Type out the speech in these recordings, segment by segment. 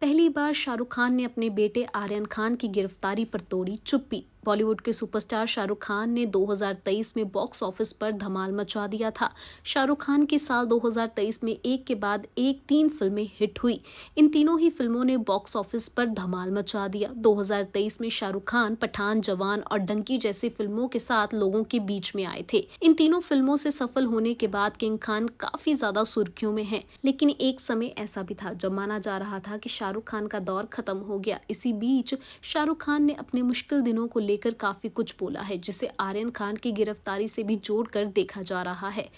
पहली बार शाहरुख खान ने अपने बेटे आर्यन खान की गिरफ्तारी पर तोड़ी चुप्पी बॉलीवुड के सुपरस्टार शाहरुख खान ने 2023 में बॉक्स ऑफिस पर धमाल मचा दिया था शाहरुख खान की साल 2023 में एक के बाद एक तीन फिल्में हिट हुई इन तीनों ही फिल्मों ने बॉक्स ऑफिस पर धमाल मचा दिया 2023 में शाहरुख खान पठान जवान और डंकी जैसी फिल्मों के साथ लोगों के बीच में आए थे इन तीनों फिल्मों से सफल होने के बाद किंग खान काफी ज्यादा सुर्खियों में है लेकिन एक समय ऐसा भी था जब माना जा रहा था की शाहरुख खान का दौर खत्म हो गया इसी बीच शाहरुख खान ने अपने मुश्किल दिनों को लेकर काफी कुछ बोला है जिसे आर्यन खान की गिरफ्तारी से भी जोड़कर देखा जा रहा है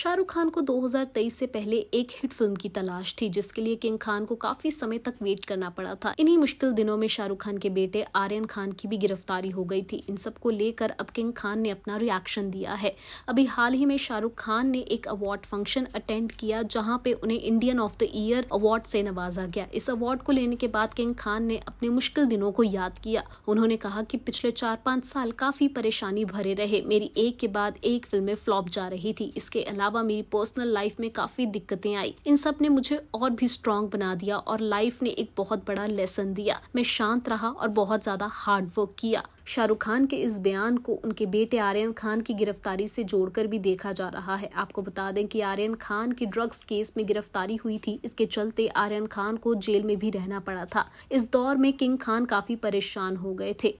शाहरुख खान को 2023 से पहले एक हिट फिल्म की तलाश थी जिसके लिए किंग खान को काफी समय तक वेट करना पड़ा था इन्हीं मुश्किल दिनों में शाहरुख खान के बेटे आर्यन खान की भी गिरफ्तारी हो गई थी इन सब को लेकर अब किंग खान ने अपना रिएक्शन दिया है अभी हाल ही में शाहरुख खान ने एक अवार्ड फंक्शन अटेंड किया जहाँ पे उन्हें Indian of the year award से नवाजा गया इस अवार्ड को लेने के बाद किंग खान ने अपने मुश्किल दिनों को याद किया उन्होंने कहा की पिछले चार पाँच साल काफ़ी परेशानी भरे रहे मेरी एक के बाद एक फिल्में फ्लॉप जा रही थी इसके अलावा मेरी पर्सनल लाइफ में काफ़ी दिक्कतें आई इन सब ने मुझे और भी स्ट्रांग बना दिया और लाइफ ने एक बहुत बड़ा लेसन दिया मैं शांत रहा और बहुत ज़्यादा हार्ड वर्क किया शाहरुख खान के इस बयान को उनके बेटे आर्यन खान की गिरफ्तारी से जोड़कर भी देखा जा रहा है आपको बता दें कि आर्यन खान की ड्रग्स केस में गिरफ्तारी हुई थी इसके चलते आर्यन खान को जेल में भी रहना पड़ा था इस दौर में किंग खान काफी परेशान हो गए थे